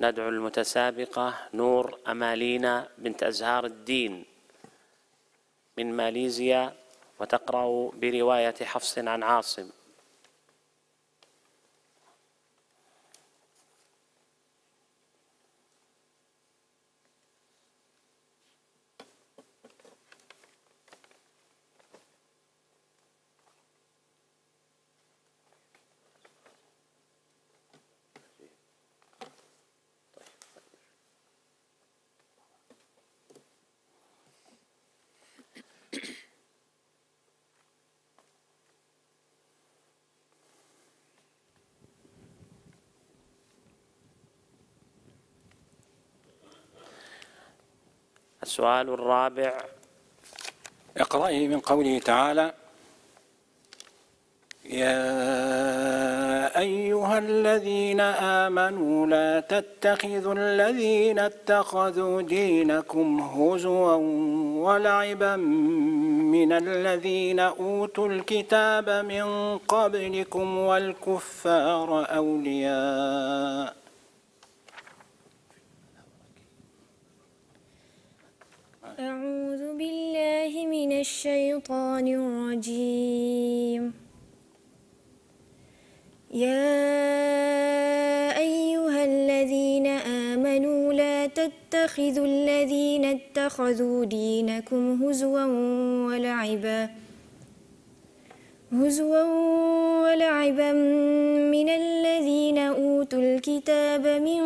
ندعو المتسابقة نور أمالينا بنت أزهار الدين من ماليزيا وتقرأ برواية حفص عن عاصم السؤال الرابع اقرأي من قوله تعالى يا أيها الذين آمنوا لا تتخذوا الذين اتخذوا دينكم هزوا ولعبا من الذين أوتوا الكتاب من قبلكم والكفار أولياء أعوذ بالله من الشيطان الرجيم يا أيها الذين آمنوا لا تتخذوا الذين اتخذوا دينكم هزوا ولعباً هزوا ولعبا من الذين أوتوا الكتاب من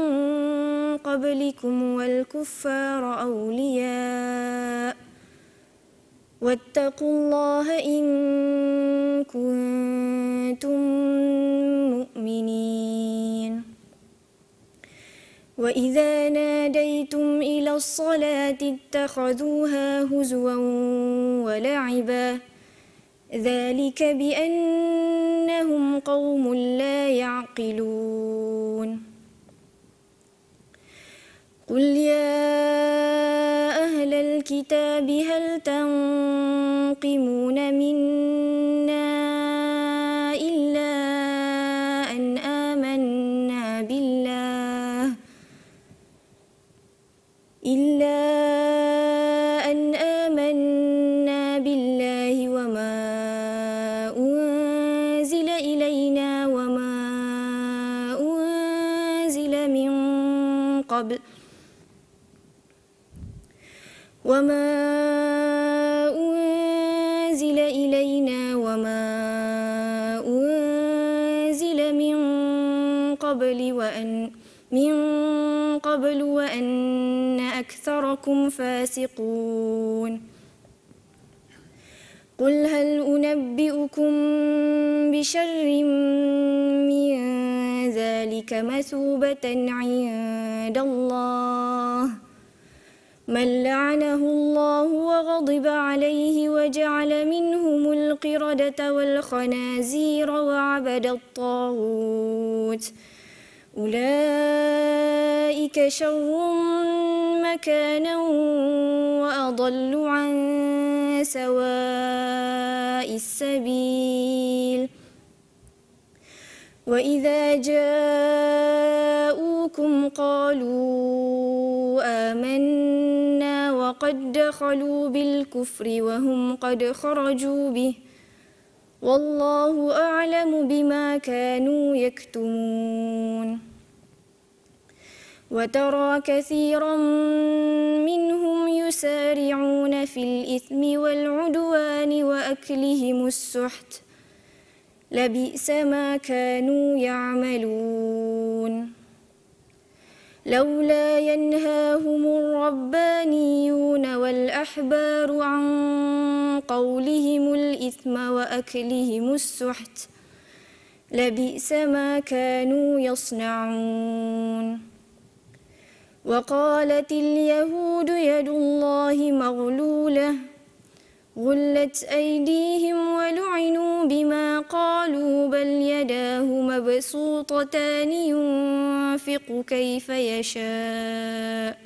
قبلكم والكفار أولياء واتقوا الله إن كنتم مؤمنين وإذا ناديتم إلى الصلاة اتخذوها هزوا ولعباً ذلك بأنهم قوم لا يعقلون قل يا أهل الكتاب هل تنقمون منا إلا أن آمنا بالله إلا أنزل إلينا وما أنزل من قبل وأن من قبل وأن أكثركم فاسقون قل هل أنبئكم بشر من ذلك مثوبة عند الله ۖ من لعنه الله وغضب عليه وجعل منهم القردة والخنازير وعبد الطاغوت أولئك شر مكانا وأضل عن سواء السبيل وإذا جاءوكم قالوا آمنا قد دخلوا بالكفر وهم قد خرجوا به والله أعلم بما كانوا يكتمون وترى كثيرا منهم يسارعون في الإثم والعدوان وأكلهم السحت لبئس ما كانوا يعملون لولا ينهاهم الربانيون والأحبار عن قولهم الإثم وأكلهم السحت لبئس ما كانوا يصنعون وقالت اليهود يد الله مغلوله غلت أيديهم ولعنوا بما قالوا بل يداه مبسوطتان ينفق كيف يشاء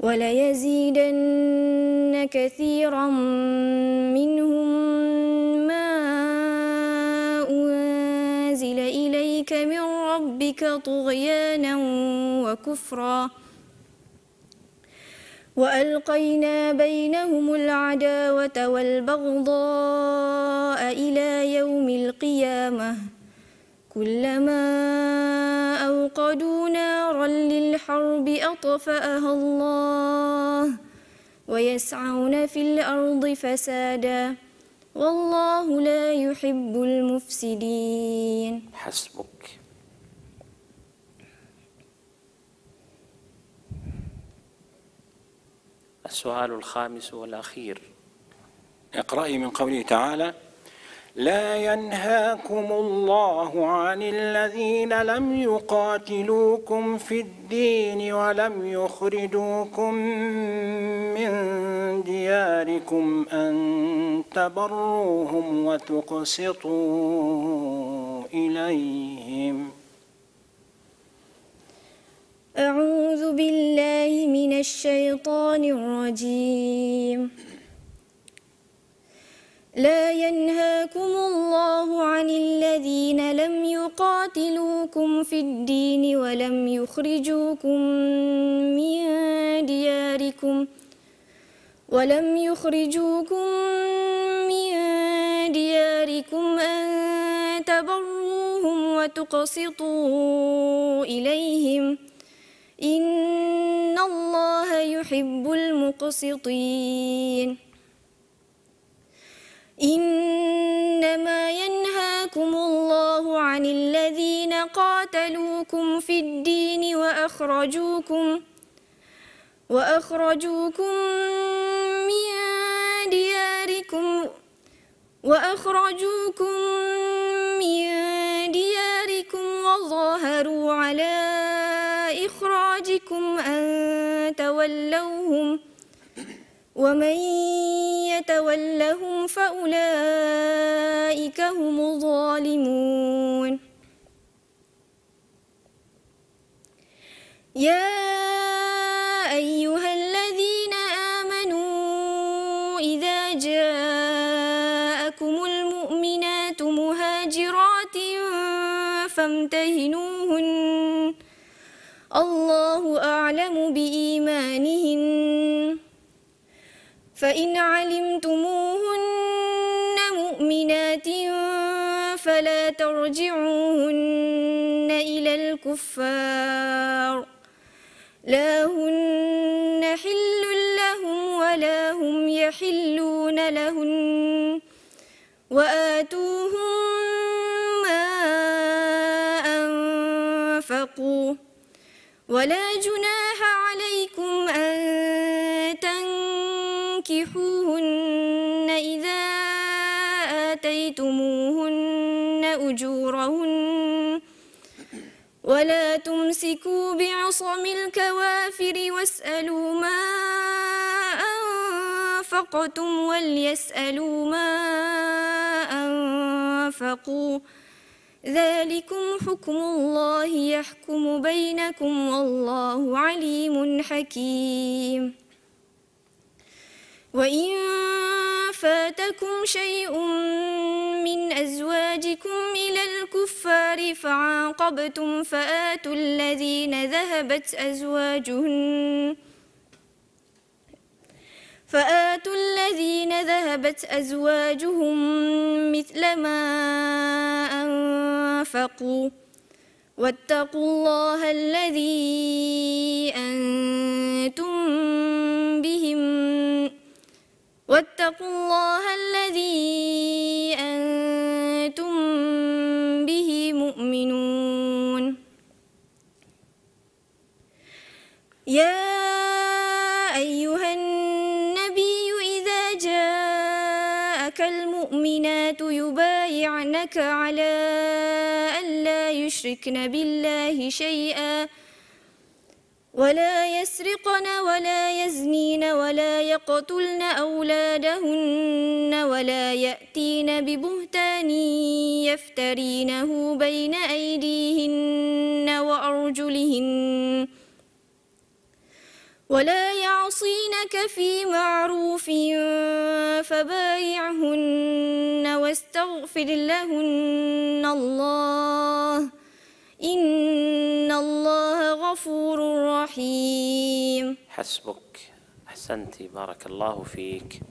وليزيدن كثيرا منهم ما أنزل إليك من ربك طغيانا وكفراً وألقينا بينهم العداوة والبغضاء إلى يوم القيامة كلما أوقدوا نارا للحرب أطفأها الله ويسعون في الأرض فسادا والله لا يحب المفسدين حسبك السؤال الخامس والأخير اقرأي من قوله تعالى لا ينهاكم الله عن الذين لم يقاتلوكم في الدين ولم يخرجوكم من دياركم أن تبروهم وتقسطوا إليهم أعوذ بالله الشيطان الرجيم لا ينهاكم الله عن الذين لم يقاتلوكم في الدين ولم يخرجوكم من دياركم ولم يخرجوكم من دياركم أن تبروهم وتقسطوا إليهم الله يحب المقسطين إنما ينهاكم الله عن الذين قاتلوكم في الدين وأخرجوكم وأخرجوكم من دياركم وأخرجوكم من دياركم وظاهروا على إخراجكم أن يتولوهم ومن يتولهم فأولئك هم الظالمون يا أيها الذين آمنوا إذا جاءكم المؤمنات مهاجرات فامتهنوا بإيمانهن فإن علمتموهن مؤمنات فلا ترجعوهن إلى الكفار لا هن حل لهم ولا هم يحلون لهن وآتوهم ما أنفقوا ولا جناح عليكم أن تنكحوهن إذا آتيتموهن أجورهن ولا تمسكوا بعصم الكوافر واسألوا ما أنفقتم وليسألوا ما أنفقوا ذلكم حكم الله يحكم بينكم والله عليم حكيم وإن فاتكم شيء من أزواجكم إلى الكفار فعاقبتم فآتوا الذين ذهبت أزواجهن فآتوا الذين ذهبت أزواجهم مثل ما أنفقوا واتقوا الله الذي أنتم بهم واتقوا الله الذي أنتم به مؤمنون يا المؤمنات يبايعنك على أن لا يشركن بالله شيئا ولا يسرقن ولا يزنين ولا يقتلن أولادهن ولا يأتين ببهتان يفترينه بين أيديهن وأرجلهن ولا يعصينك في معروف فبايعهن واستغفر لهن الله إن الله غفور رحيم حسبك أحسنتي بارك الله فيك